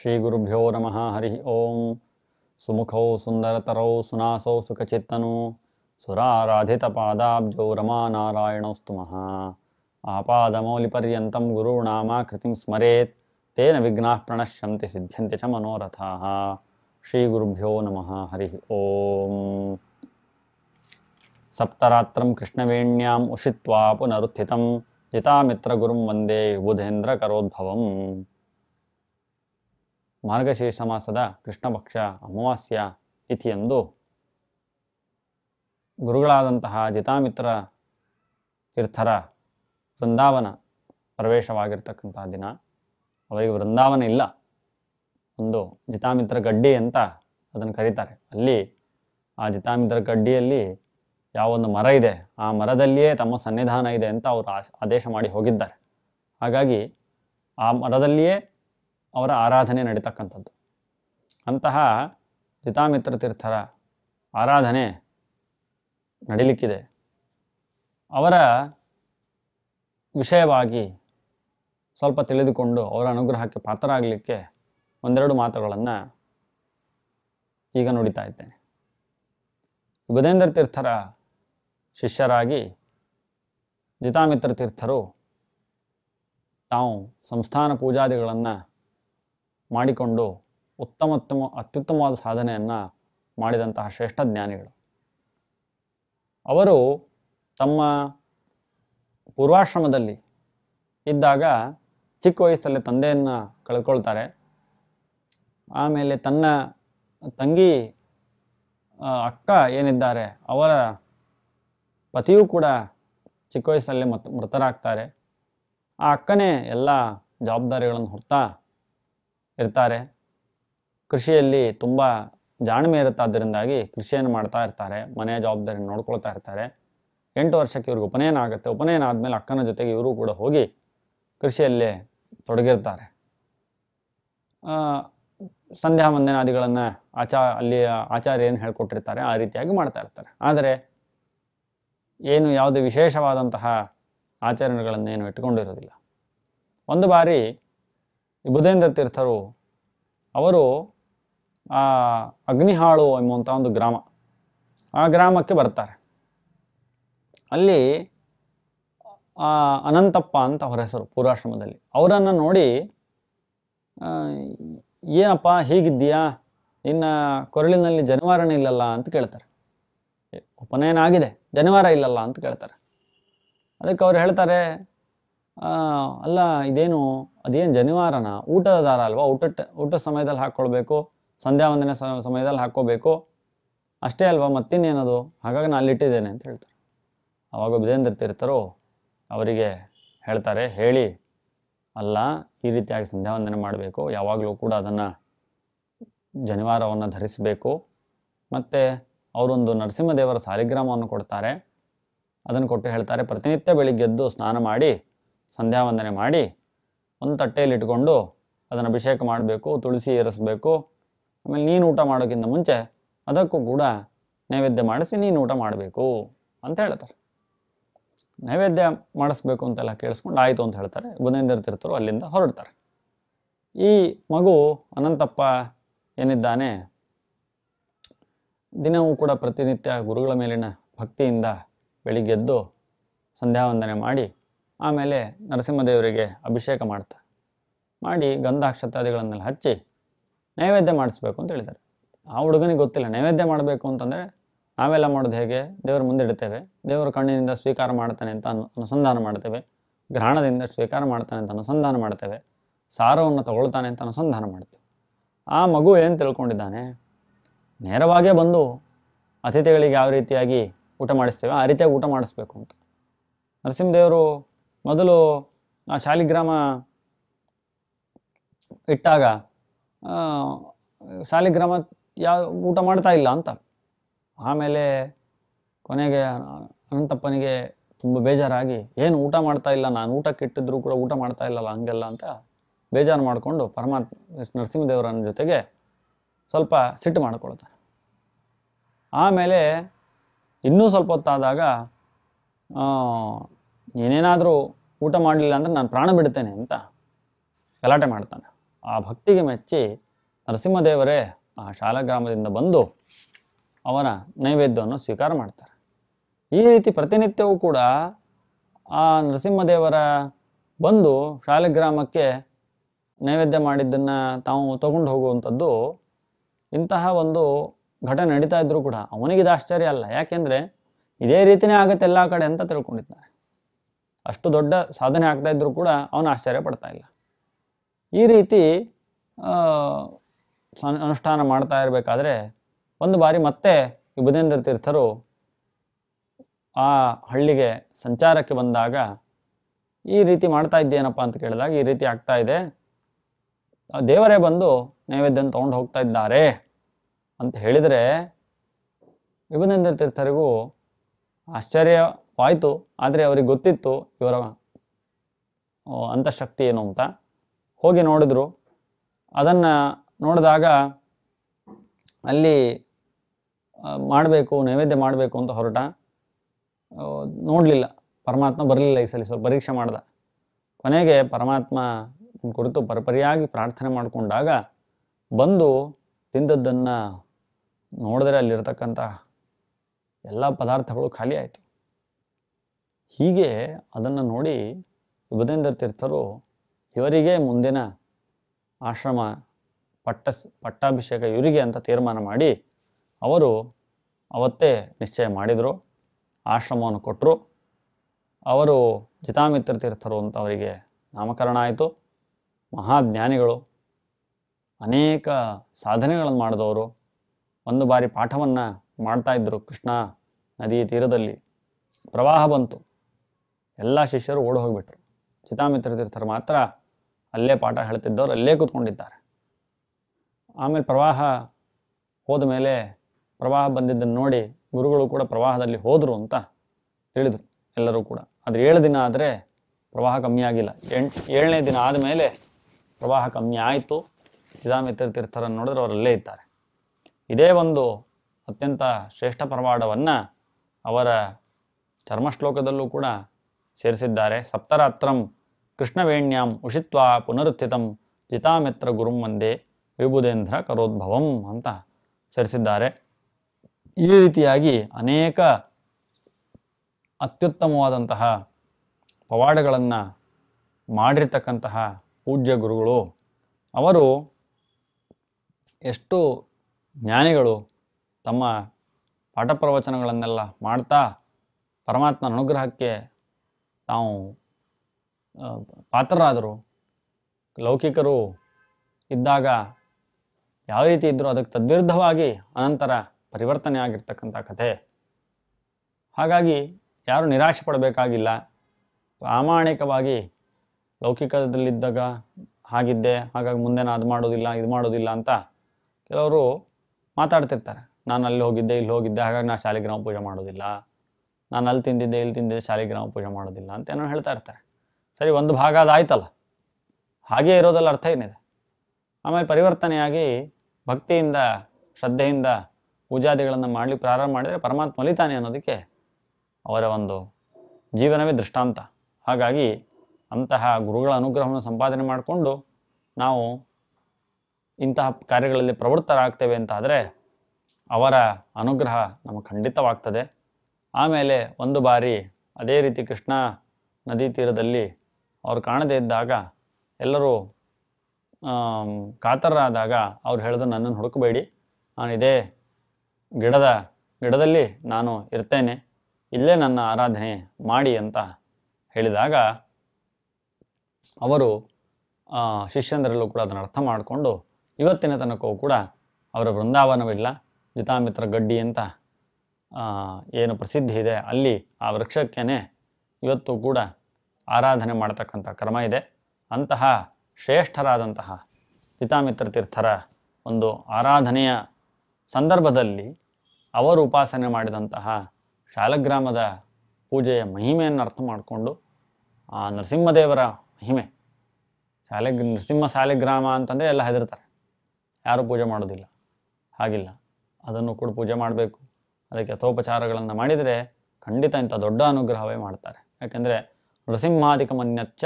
श्रीगुरुभ्यो नम हरि ओं सुमुखौ सुन्दरतरौ सुनासौ सुखचित्तनु सुराराधितपादाब्जौ रमानारायणौस्तु मः आपादमौलिपर्यन्तं गुरूणामाकृतिं स्मरेत् तेन विघ्नाः प्रणश्यन्ति सिद्ध्यन्ति च मनोरथाः श्रीगुरुभ्यो नमः हरिः ॐ सप्तरात्रं कृष्णवेण्याम् उषित्वा पुनरुत्थितं जितामित्रगुरुं वन्दे बुधेन्द्रकरोद्भवम् ಮಾರ್ಗಶೀರ್ಷ ಮಾಸದ ಕೃಷ್ಣಪಕ್ಷ ಅಮಾವಾಸ್ಯ ತಿಥಿಯಂದು ಗುರುಗಳಾದಂತಹ ಜಿತಾಮಿತ್ರ ತೀರ್ಥರ ವೃಂದಾವನ ಪ್ರವೇಶವಾಗಿರ್ತಕ್ಕಂತಹ ದಿನ ಅವರಿಗೆ ವೃಂದಾವನ ಇಲ್ಲ ಒಂದು ಜಿತಾಮಿತ್ರ ಗಡ್ಡಿ ಅಂತ ಅದನ್ನು ಕರೀತಾರೆ ಅಲ್ಲಿ ಆ ಜಿತಾಮಿತ್ರ ಗಡ್ಡಿಯಲ್ಲಿ ಯಾವ ಒಂದು ಮರ ಇದೆ ಆ ಮರದಲ್ಲಿಯೇ ತಮ್ಮ ಸನ್ನಿಧಾನ ಇದೆ ಅಂತ ಅವರು ಆದೇಶ ಮಾಡಿ ಹೋಗಿದ್ದಾರೆ ಹಾಗಾಗಿ ಆ ಮರದಲ್ಲಿಯೇ ಅವರ ಆರಾಧನೆ ನಡೀತಕ್ಕಂಥದ್ದು ಅಂತಹ ಜಿತಾಮಿತ್ರ ತೀರ್ಥರ ಆರಾಧನೆ ನಡೀಲಿಕ್ಕಿದೆ ಅವರ ವಿಷಯವಾಗಿ ಸ್ವಲ್ಪ ತಿಳಿದುಕೊಂಡು ಅವರ ಅನುಗ್ರಹಕ್ಕೆ ಪಾತ್ರರಾಗಲಿಕ್ಕೆ ಒಂದೆರಡು ಮಾತುಗಳನ್ನು ಈಗ ನುಡಿತಾ ಇದ್ದೇನೆ ಬುಧೇಂದ್ರ ತೀರ್ಥರ ಶಿಷ್ಯರಾಗಿ ಜಿತಾಮಿತ್ರ ತೀರ್ಥರು ತಾವು ಸಂಸ್ಥಾನ ಪೂಜಾದಿಗಳನ್ನು ಮಾಡಿಕೊಂಡು ಉತ್ತಮೋತ್ತಮ ಅತ್ಯುತ್ತಮವಾದ ಸಾಧನೆಯನ್ನು ಮಾಡಿದಂತಹ ಶ್ರೇಷ್ಠ ಜ್ಞಾನಿಗಳು ಅವರು ತಮ್ಮ ಪೂರ್ವಾಶ್ರಮದಲ್ಲಿ ಇದ್ದಾಗ ಚಿಕ್ಕ ವಯಸ್ಸಲ್ಲಿ ತಂದೆಯನ್ನು ಕಳ್ಕೊಳ್ತಾರೆ ಆಮೇಲೆ ತನ್ನ ತಂಗಿ ಅಕ್ಕ ಏನಿದ್ದಾರೆ ಅವರ ಪತಿಯೂ ಕೂಡ ಚಿಕ್ಕ ವಯಸ್ಸಲ್ಲೇ ಮತ್ ಮೃತರಾಗ್ತಾರೆ ಆ ಅಕ್ಕನೇ ಎಲ್ಲ ಜವಾಬ್ದಾರಿಗಳನ್ನು ಹೊರ್ತಾ ಇರ್ತಾರೆ ಕೃಷಿಯಲ್ಲಿ ತುಂಬ ಜಾಣ್ಮೆ ಇರುತ್ತಾದ್ದರಿಂದಾಗಿ ಕೃಷಿಯನ್ನು ಮಾಡ್ತಾ ಇರ್ತಾರೆ ಮನೆಯ ಜವಾಬ್ದಾರಿ ನೋಡ್ಕೊಳ್ತಾ ಇರ್ತಾರೆ ಎಂಟು ವರ್ಷಕ್ಕೆ ಇವ್ರಿಗೆ ಉಪನಯನ ಆಗುತ್ತೆ ಉಪನಯನ ಆದಮೇಲೆ ಅಕ್ಕನ ಜೊತೆಗೆ ಇವರು ಕೂಡ ಹೋಗಿ ಕೃಷಿಯಲ್ಲೇ ತೊಡಗಿರ್ತಾರೆ ಸಂಧ್ಯಾ ವಂದನಾದಿಗಳನ್ನು ಆಚಾ ಅಲ್ಲಿಯ ಆಚಾರ್ಯ ಏನು ಹೇಳ್ಕೊಟ್ಟಿರ್ತಾರೆ ಆ ರೀತಿಯಾಗಿ ಮಾಡ್ತಾ ಇರ್ತಾರೆ ಆದರೆ ಏನು ಯಾವುದೇ ವಿಶೇಷವಾದಂತಹ ಏನು ಇಟ್ಕೊಂಡಿರೋದಿಲ್ಲ ಒಂದು ಬಾರಿ ಬುಧೇಂದ್ರ ತೀರ್ಥರು ಅವರು ಆ ಅಗ್ನಿಹಾಳು ಎಂಬುವಂಥ ಒಂದು ಗ್ರಾಮ ಆ ಗ್ರಾಮಕ್ಕೆ ಬರ್ತಾರೆ ಅಲ್ಲಿ ಆ ಅನಂತಪ್ಪ ಅಂತ ಅವರ ಹೆಸರು ಪೂರ್ವಾಶ್ರಮದಲ್ಲಿ ಅವರನ್ನು ನೋಡಿ ಏನಪ್ಪ ಹೀಗಿದ್ದೀಯಾ ನಿನ್ನ ಕೊರಳಿನಲ್ಲಿ ಜನಿವಾರನೇ ಇಲ್ಲಲ್ಲ ಅಂತ ಕೇಳ್ತಾರೆ ಉಪನಯನ ಆಗಿದೆ ಜನಿವಾರ ಇಲ್ಲಲ್ಲ ಅಂತ ಕೇಳ್ತಾರೆ ಅದಕ್ಕೆ ಅವ್ರು ಹೇಳ್ತಾರೆ ಅಲ್ಲ ಇದೇನು ಅದೇನು ಜನಿವಾರನ ಊಟದ ದಾರ ಅಲ್ವಾ ಊಟ ಊಟ ಸಮಯದಲ್ಲಿ ಹಾಕ್ಕೊಳ್ಬೇಕು ಸಂಧ್ಯಾ ವಂದನೆ ಸಮಯದಲ್ಲಿ ಹಾಕ್ಕೋಬೇಕು ಅಷ್ಟೇ ಅಲ್ವಾ ಮತ್ತಿನ್ನೇನದು ಹಾಗಾಗಿ ನಾನು ಅಲ್ಲಿಟ್ಟಿದ್ದೇನೆ ಅಂತ ಹೇಳ್ತಾರೆ ಆವಾಗ ವಿಜೇಂದ್ರ ತೀರ್ಥರು ಅವರಿಗೆ ಹೇಳ್ತಾರೆ ಹೇಳಿ ಅಲ್ಲ ಈ ರೀತಿಯಾಗಿ ಸಂಧ್ಯಾ ವಂದನೆ ಮಾಡಬೇಕು ಯಾವಾಗಲೂ ಕೂಡ ಅದನ್ನು ಜನಿವಾರವನ್ನು ಧರಿಸಬೇಕು ಮತ್ತು ಅವರೊಂದು ನರಸಿಂಹದೇವರ ಸಾರಿಗ್ರಾಮವನ್ನು ಕೊಡ್ತಾರೆ ಅದನ್ನು ಕೊಟ್ಟು ಹೇಳ್ತಾರೆ ಪ್ರತಿನಿತ್ಯ ಬೆಳಿಗ್ಗೆದ್ದು ಸ್ನಾನ ಮಾಡಿ ಸಂಧ್ಯಾ ವಂದನೆ ಮಾಡಿ ಒಂದು ತಟ್ಟೆಯಲ್ಲಿ ಇಟ್ಕೊಂಡು ಅದನ್ನು ಅಭಿಷೇಕ ಮಾಡಬೇಕು ತುಳಸಿ ಏರಿಸಬೇಕು ಆಮೇಲೆ ನೀನು ಊಟ ಮಾಡೋಕ್ಕಿಂತ ಮುಂಚೆ ಅದಕ್ಕೂ ಕೂಡ ನೈವೇದ್ಯ ಮಾಡಿಸಿ ನೀನು ಊಟ ಮಾಡಬೇಕು ಅಂತ ಹೇಳ್ತಾರೆ ನೈವೇದ್ಯ ಮಾಡಿಸ್ಬೇಕು ಅಂತೆಲ್ಲ ಕೇಳಿಸ್ಕೊಂಡು ಆಯಿತು ಅಂತ ಹೇಳ್ತಾರೆ ಗುಣೇಂದ್ರ ತೀರ್ಥರು ಅಲ್ಲಿಂದ ಹೊರಡ್ತಾರೆ ಈ ಮಗು ಅನಂತಪ್ಪ ಏನಿದ್ದಾನೆ ದಿನವೂ ಕೂಡ ಪ್ರತಿನಿತ್ಯ ಗುರುಗಳ ಮೇಲಿನ ಭಕ್ತಿಯಿಂದ ಬೆಳಿಗ್ಗೆದ್ದು ಸಂಧ್ಯಾವಂದನೆ ಮಾಡಿ ಆಮೇಲೆ ನರಸಿಂಹದೇವರಿಗೆ ಅಭಿಷೇಕ ಮಾಡ್ತಾ ಮಾಡಿ ಗಂಧಾಕ್ಷತಾದಿಗಳನ್ನೆಲ್ಲ ಹಚ್ಚಿ ನೈವೇದ್ಯ ಮಾಡಿಸ್ಬೇಕು ಅಂತ ಹೇಳಿದ್ದಾರೆ ಆ ಹುಡುಗನಿಗೆ ಗೊತ್ತಿಲ್ಲ ನೈವೇದ್ಯ ಮಾಡಬೇಕು ಅಂತಂದರೆ ನಾವೆಲ್ಲ ಮಾಡೋದು ಹೇಗೆ ದೇವರ ಮುಂದಿಡ್ತೇವೆ ದೇವರು ಕಣ್ಣಿನಿಂದ ಸ್ವೀಕಾರ ಮಾಡ್ತಾನೆ ಅಂತ ಅನು ಅನುಸಂಧಾನ ಮಾಡ್ತೇವೆ ಗ್ರಹಣದಿಂದ ಸ್ವೀಕಾರ ಮಾಡ್ತಾನೆ ಅಂತ ಅನುಸಂಧಾನ ಮಾಡ್ತೇವೆ ಸಾರವನ್ನು ತಗೊಳ್ತಾನೆ ಅಂತ ಅನುಸಂಧಾನ ಮಾಡ್ತೇವೆ ಆ ಮಗು ಏನು ತಿಳ್ಕೊಂಡಿದ್ದಾನೆ ನೇರವಾಗೇ ಬಂದು ಅತಿಥಿಗಳಿಗೆ ಯಾವ ರೀತಿಯಾಗಿ ಊಟ ಮಾಡಿಸ್ತೇವೆ ಆ ರೀತಿಯಾಗಿ ಊಟ ಮಾಡಿಸ್ಬೇಕು ಅಂತ ನರಸಿಂಹದೇವರು ಮೊದಲು ನಾ ಶಾಲಿಗ್ರಾಮ ಇಟ್ಟಾಗ ಶಾಲಿಗ್ರಾಮ ಯಾವ ಊಟ ಮಾಡ್ತಾ ಇಲ್ಲ ಅಂತ ಆಮೇಲೆ ಕೊನೆಗೆ ಅನಂತಪ್ಪನಿಗೆ ತುಂಬ ಬೇಜಾರಾಗಿ ಏನು ಊಟ ಮಾಡ್ತಾ ಇಲ್ಲ ನಾನು ಊಟಕ್ಕೆ ಇಟ್ಟಿದ್ರು ಕೂಡ ಊಟ ಮಾಡ್ತಾ ಇಲ್ಲಲ್ಲ ಹಂಗೆಲ್ಲ ಅಂತ ಬೇಜಾರು ಮಾಡಿಕೊಂಡು ಪರಮಾತ್ಮ ನರಸಿಂಹದೇವರನ್ನ ಜೊತೆಗೆ ಸ್ವಲ್ಪ ಸಿಟ್ಟು ಮಾಡ್ಕೊಳ್ತಾರೆ ಆಮೇಲೆ ಇನ್ನೂ ಸ್ವಲ್ಪ ಹೊತ್ತಾದಾಗ ಏನೇನಾದರೂ ಊಟ ಮಾಡಲಿಲ್ಲ ಅಂದರೆ ನಾನು ಪ್ರಾಣ ಬಿಡ್ತೇನೆ ಅಂತ ಗಲಾಟೆ ಮಾಡ್ತಾನೆ ಆ ಭಕ್ತಿಗೆ ಮೆಚ್ಚಿ ನರಸಿಂಹದೇವರೇ ಆ ಶಾಲಾ ಬಂದು ಅವನ ನೈವೇದ್ಯವನ್ನು ಸ್ವೀಕಾರ ಮಾಡ್ತಾರೆ ಈ ರೀತಿ ಪ್ರತಿನಿತ್ಯವೂ ಕೂಡ ಆ ನರಸಿಂಹದೇವರ ಬಂದು ಶಾಲೆಗ್ರಾಮಕ್ಕೆ ನೈವೇದ್ಯ ಮಾಡಿದ್ದನ್ನು ತಾವು ತಗೊಂಡು ಹೋಗುವಂಥದ್ದು ಇಂತಹ ಒಂದು ಘಟನೆ ನಡೀತಾ ಇದ್ದರೂ ಕೂಡ ಅವನಿಗಿದು ಆಶ್ಚರ್ಯ ಅಲ್ಲ ಯಾಕೆಂದರೆ ಇದೇ ರೀತಿಯೇ ಆಗುತ್ತೆ ಎಲ್ಲ ಕಡೆ ಅಂತ ತಿಳ್ಕೊಂಡಿದ್ದಾನೆ ಅಷ್ಟು ದೊಡ್ಡ ಸಾಧನೆ ಆಗ್ತಾ ಇದ್ದರೂ ಕೂಡ ಅವನು ಆಶ್ಚರ್ಯ ಪಡ್ತಾ ಇಲ್ಲ ಈ ರೀತಿ ಅನುಷ್ಠಾನ ಮಾಡ್ತಾ ಇರಬೇಕಾದ್ರೆ ಒಂದು ಬಾರಿ ಮತ್ತೆ ವಿಭುಧೇಂದ್ರ ತೀರ್ಥರು ಆ ಹಳ್ಳಿಗೆ ಸಂಚಾರಕ್ಕೆ ಬಂದಾಗ ಈ ರೀತಿ ಮಾಡ್ತಾ ಇದ್ದೇನಪ್ಪ ಅಂತ ಕೇಳಿದಾಗ ಈ ರೀತಿ ಆಗ್ತಾ ಇದೆ ದೇವರೇ ಬಂದು ನೈವೇದ್ಯನ ತೊಗೊಂಡು ಹೋಗ್ತಾ ಇದ್ದಾರೆ ಅಂತ ಹೇಳಿದರೆ ವಿಭುಧೇಂದ್ರ ತೀರ್ಥರಿಗೂ ಆಶ್ಚರ್ಯ ಹೋಯಿತು ಆದರೆ ಅವ್ರಿಗೆ ಗೊತ್ತಿತ್ತು ಇವರ ಅಂತಃಶಕ್ತಿ ಏನು ಅಂತ ಹೋಗಿ ನೋಡಿದ್ರು ಅದನ್ನು ನೋಡಿದಾಗ ಅಲ್ಲಿ ಮಾಡಬೇಕು ನೈವೇದ್ಯ ಮಾಡಬೇಕು ಅಂತ ಹೊರಟ ನೋಡಲಿಲ್ಲ ಪರಮಾತ್ಮ ಬರಲಿಲ್ಲ ಈ ಸಲ ಸ್ವಲ್ಪ ಪರೀಕ್ಷೆ ಮಾಡ್ದ ಕೊನೆಗೆ ಪರಮಾತ್ಮ ಕುರಿತು ಪರಪರಿಯಾಗಿ ಪ್ರಾರ್ಥನೆ ಮಾಡಿಕೊಂಡಾಗ ಬಂದು ತಿಂದದ್ದನ್ನು ನೋಡಿದ್ರೆ ಅಲ್ಲಿರ್ತಕ್ಕಂಥ ಎಲ್ಲ ಪದಾರ್ಥಗಳು ಖಾಲಿ ಆಯಿತು ಹೀಗೆ ಅದನ್ನು ನೋಡಿ ವಿಭದೇಂದ್ರ ತೀರ್ಥರು ಇವರಿಗೆ ಮುಂದಿನ ಆಶ್ರಮ ಪಟ್ಟ ಪಟ್ಟಾಭಿಷೇಕ ಇವರಿಗೆ ಅಂತ ತೀರ್ಮಾನ ಮಾಡಿ ಅವರು ಅವತ್ತೇ ನಿಶ್ಚಯ ಮಾಡಿದರು ಆಶ್ರಮವನ್ನು ಕೊಟ್ಟರು ಅವರು ಜಿತಾಮಿತ್ರ ತೀರ್ಥರು ಅಂತ ಅವರಿಗೆ ನಾಮಕರಣ ಆಯಿತು ಮಹಾಜ್ಞಾನಿಗಳು ಅನೇಕ ಸಾಧನೆಗಳನ್ನು ಮಾಡಿದವರು ಒಂದು ಬಾರಿ ಪಾಠವನ್ನು ಮಾಡ್ತಾಯಿದ್ರು ಕೃಷ್ಣ ನದಿ ತೀರದಲ್ಲಿ ಪ್ರವಾಹ ಬಂತು ಎಲ್ಲ ಶಿಷ್ಯರು ಓಡಿ ಹೋಗಿಬಿಟ್ರು ಚಿತಾಮಿತ್ರ ತೀರ್ಥರು ಮಾತ್ರ ಅಲ್ಲೇ ಪಾಠ ಹೇಳ್ತಿದ್ದವರು ಅಲ್ಲೇ ಕೂತ್ಕೊಂಡಿದ್ದಾರೆ ಆಮೇಲೆ ಪ್ರವಾಹ ಹೋದ ಮೇಲೆ ಪ್ರವಾಹ ಬಂದಿದ್ದನ್ನು ನೋಡಿ ಗುರುಗಳು ಕೂಡ ಪ್ರವಾಹದಲ್ಲಿ ಹೋದರು ಅಂತ ತಿಳಿದರು ಎಲ್ಲರೂ ಕೂಡ ಆದರೆ ಏಳು ದಿನ ಆದರೆ ಪ್ರವಾಹ ಕಮ್ಮಿ ಆಗಿಲ್ಲ ಎಂಟು ಏಳನೇ ದಿನ ಆದಮೇಲೆ ಪ್ರವಾಹ ಕಮ್ಮಿ ಆಯಿತು ಚಿತಾಮಿತ್ರ ತೀರ್ಥರನ್ನು ನೋಡಿದ್ರೆ ಅವರಲ್ಲೇ ಇದ್ದಾರೆ ಇದೇ ಒಂದು ಅತ್ಯಂತ ಶ್ರೇಷ್ಠ ಪ್ರವಾಡವನ್ನು ಅವರ ಚರ್ಮಶ್ಲೋಕದಲ್ಲೂ ಕೂಡ ಸೇರಿಸಿದ್ದಾರೆ ಸಪ್ತರಾತ್ರಂ ಕೃಷ್ಣವೇಣ್ಯಾಂ ಉಷಿತ್ವ ಪುನರುತ್ಥಿತಂ ಜಿತಾಮಿತ್ರ ಗುರುಂ ವಂದೇ ವಿಭುಧೇಂದ್ರ ಕರೋದ್ಭವಂ ಅಂತ ಸೇರಿಸಿದ್ದಾರೆ ಈ ರೀತಿಯಾಗಿ ಅನೇಕ ಅತ್ಯುತ್ತಮವಾದಂತಹ ಪವಾಡಗಳನ್ನು ಮಾಡಿರ್ತಕ್ಕಂತಹ ಪೂಜ್ಯ ಗುರುಗಳು ಅವರು ಎಷ್ಟು ಜ್ಞಾನಿಗಳು ತಮ್ಮ ಪಾಠ ಪ್ರವಚನಗಳನ್ನೆಲ್ಲ ಮಾಡ್ತಾ ಪರಮಾತ್ಮನ ಅನುಗ್ರಹಕ್ಕೆ ತಾವು ಪಾತ್ರರಾದರು ಲೌಕಿಕರು ಇದ್ದಾಗ ಯಾವ ರೀತಿ ಇದ್ದರೂ ಅದಕ್ಕೆ ತದ್ವಿರುದ್ಧವಾಗಿ ಅನಂತರ ಪರಿವರ್ತನೆ ಆಗಿರ್ತಕ್ಕಂಥ ಕಥೆ ಹಾಗಾಗಿ ಯಾರು ನಿರಾಶೆ ಪಡಬೇಕಾಗಿಲ್ಲ ಪ್ರಾಮಾಣಿಕವಾಗಿ ಲೌಕಿಕದಲ್ಲಿದ್ದಾಗ ಹಾಗಿದ್ದೆ ಹಾಗಾಗಿ ಮುಂದೆ ನಾನು ಅದು ಮಾಡೋದಿಲ್ಲ ಇದು ಮಾಡೋದಿಲ್ಲ ಅಂತ ಕೆಲವರು ಮಾತಾಡ್ತಿರ್ತಾರೆ ನಾನು ಅಲ್ಲಿ ಹೋಗಿದ್ದೆ ಇಲ್ಲಿ ಹೋಗಿದ್ದೆ ಹಾಗಾಗಿ ನಾನು ಶಾಲೆಗ್ರಾಮ ಪೂಜೆ ಮಾಡೋದಿಲ್ಲ ನಾನು ಅಲ್ಲಿ ತಿಂದಿದ್ದೆ ಇಲ್ಲಿ ತಿಂದಿದ್ದೆ ಶಾಲಿಗ್ರಾಮ ಪೂಜೆ ಮಾಡೋದಿಲ್ಲ ಅಂತ ಏನೋ ಹೇಳ್ತಾ ಇರ್ತಾರೆ ಸರಿ ಒಂದು ಭಾಗ ಆಯ್ತಲ್ಲ ಹಾಗೇ ಇರೋದಲ್ಲ ಅರ್ಥ ಏನಿದೆ ಆಮೇಲೆ ಪರಿವರ್ತನೆಯಾಗಿ ಭಕ್ತಿಯಿಂದ ಶ್ರದ್ಧೆಯಿಂದ ಪೂಜಾದಿಗಳನ್ನು ಮಾಡಲಿ ಪ್ರಾರಂಭ ಮಾಡಿದರೆ ಪರಮಾತ್ಮ ಒಲಿತಾನೆ ಅನ್ನೋದಕ್ಕೆ ಅವರ ಒಂದು ಜೀವನವೇ ದೃಷ್ಟಾಂತ ಹಾಗಾಗಿ ಅಂತಹ ಗುರುಗಳ ಅನುಗ್ರಹವನ್ನು ಸಂಪಾದನೆ ಮಾಡಿಕೊಂಡು ನಾವು ಇಂತಹ ಕಾರ್ಯಗಳಲ್ಲಿ ಪ್ರವೃತ್ತರಾಗ್ತೇವೆ ಅಂತಾದರೆ ಅವರ ಅನುಗ್ರಹ ನಮಗೆ ಖಂಡಿತವಾಗ್ತದೆ ಆಮೇಲೆ ಒಂದು ಬಾರಿ ಅದೇ ರೀತಿ ಕೃಷ್ಣ ನದಿ ತೀರದಲ್ಲಿ ಅವ್ರು ಕಾಣದೇ ಇದ್ದಾಗ ಎಲ್ಲರೂ ಕಾತರರಾದಾಗ ಅವ್ರು ಹೇಳಿದ್ರು ನನ್ನನ್ನು ಹುಡುಕಬೇಡಿ ನಾನು ಇದೇ ಗಿಡದ ಗಿಡದಲ್ಲಿ ನಾನು ಇರ್ತೇನೆ ಇಲ್ಲೇ ನನ್ನ ಆರಾಧನೆ ಮಾಡಿ ಅಂತ ಹೇಳಿದಾಗ ಅವರು ಶಿಷ್ಯಂದರಲ್ಲೂ ಕೂಡ ಅದನ್ನು ಅರ್ಥ ಮಾಡಿಕೊಂಡು ಇವತ್ತಿನ ತನಕವೂ ಕೂಡ ಅವರ ಬೃಂದಾವನವಿಲ್ಲ ಜಿತಾಮಿತ್ರ ಗಡ್ಡಿ ಅಂತ ಏನು ಪ್ರಸಿದ್ಧಿ ಇದೆ ಅಲ್ಲಿ ಆ ವೃಕ್ಷಕ್ಕೇ ಇವತ್ತು ಕೂಡ ಆರಾಧನೆ ಮಾಡ್ತಕ್ಕಂಥ ಕ್ರಮ ಇದೆ ಅಂತಹ ಶ್ರೇಷ್ಠರಾದಂತಹ ಪಿತಾಮಿತ್ರ ತೀರ್ಥರ ಒಂದು ಆರಾಧನೆಯ ಸಂದರ್ಭದಲ್ಲಿ ಅವರು ಉಪಾಸನೆ ಮಾಡಿದಂತಹ ಶಾಲಗ್ರಾಮದ ಪೂಜೆಯ ಮಹಿಮೆಯನ್ನು ಅರ್ಥ ಮಾಡಿಕೊಂಡು ಆ ನರಸಿಂಹದೇವರ ಮಹಿಮೆ ಶಾಲೆ ನರಸಿಂಹ ಶಾಲೆಗ್ರಾಮ ಅಂತಂದರೆ ಎಲ್ಲ ಹೆದರ್ತಾರೆ ಯಾರೂ ಪೂಜೆ ಮಾಡೋದಿಲ್ಲ ಹಾಗಿಲ್ಲ ಅದನ್ನು ಕೂಡ ಪೂಜೆ ಮಾಡಬೇಕು ಅದಕ್ಕೆ ಯಥೋಪಚಾರಗಳನ್ನು ಮಾಡಿದರೆ ಖಂಡಿತ ಇಂಥ ದೊಡ್ಡ ಅನುಗ್ರಹವೇ ಮಾಡ್ತಾರೆ ಯಾಕೆಂದರೆ ನೃಸಿಂಹಾಧಿಕ ಮನ್ಯಚ್ಚ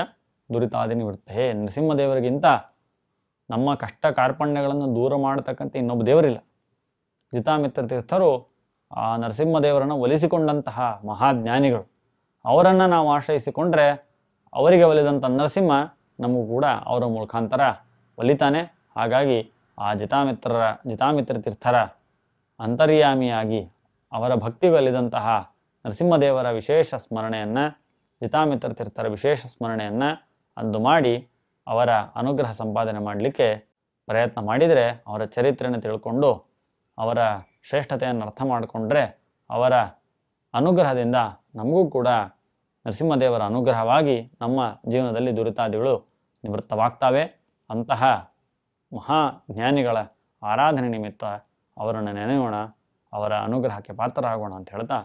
ದುರಿತಾದಿ ನಿವೃತ್ತೇ ನೃಸಿಂಹದೇವರಿಗಿಂತ ನಮ್ಮ ಕಷ್ಟ ಕಾರ್ಪಣ್ಯಗಳನ್ನು ದೂರ ಮಾಡತಕ್ಕಂಥ ಇನ್ನೊಬ್ಬ ದೇವರಿಲ್ಲ ಜಿತಾಮಿತ್ರ ತೀರ್ಥರು ಆ ನರಸಿಂಹದೇವರನ್ನು ಒಲಿಸಿಕೊಂಡಂತಹ ಮಹಾಜ್ಞಾನಿಗಳು ಅವರನ್ನು ನಾವು ಆಶ್ರಯಿಸಿಕೊಂಡ್ರೆ ಅವರಿಗೆ ಒಲಿದಂಥ ನರಸಿಂಹ ನಮಗೂ ಕೂಡ ಅವರ ಮುಖಾಂತರ ಒಲಿತಾನೆ ಹಾಗಾಗಿ ಆ ಜಿತಾಮಿತ್ರರ ಜಿತಾಮಿತ್ರ ತೀರ್ಥರ ಅಂತರ್ಯಾಮಿಯಾಗಿ ಅವರ ಭಕ್ತಿಗಲಿದಂತಹ ನರಸಿಂಹದೇವರ ವಿಶೇಷ ಸ್ಮರಣೆಯನ್ನು ಹಿತಾಮಿತ್ರ ತೀರ್ಥರ ವಿಶೇಷ ಸ್ಮರಣೆಯನ್ನು ಅಂದು ಮಾಡಿ ಅವರ ಅನುಗ್ರಹ ಸಂಪಾದನೆ ಮಾಡಲಿಕ್ಕೆ ಪ್ರಯತ್ನ ಮಾಡಿದರೆ ಅವರ ಚರಿತ್ರೆಯನ್ನು ತಿಳ್ಕೊಂಡು ಅವರ ಶ್ರೇಷ್ಠತೆಯನ್ನು ಅರ್ಥ ಮಾಡಿಕೊಂಡ್ರೆ ಅವರ ಅನುಗ್ರಹದಿಂದ ನಮಗೂ ಕೂಡ ನರಸಿಂಹದೇವರ ಅನುಗ್ರಹವಾಗಿ ನಮ್ಮ ಜೀವನದಲ್ಲಿ ದುರಿತಾದಿಗಳು ನಿವೃತ್ತವಾಗ್ತವೆ ಅಂತಹ ಮಹಾ ಜ್ಞಾನಿಗಳ ಆರಾಧನೆ ನಿಮಿತ್ತ ಅವರನ್ನು ನೆನೆಯೋಣ ಅವರ ಅನುಗ್ರಹಕ್ಕೆ ಪಾತ್ರರಾಗೋಣ ಅಂತ ಹೇಳ್ತಾ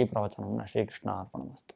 ಈ ಪ್ರವಚನವನ್ನು ಶ್ರೀಕೃಷ್ಣ ಅರ್ಪಣ ಮಸ್ತು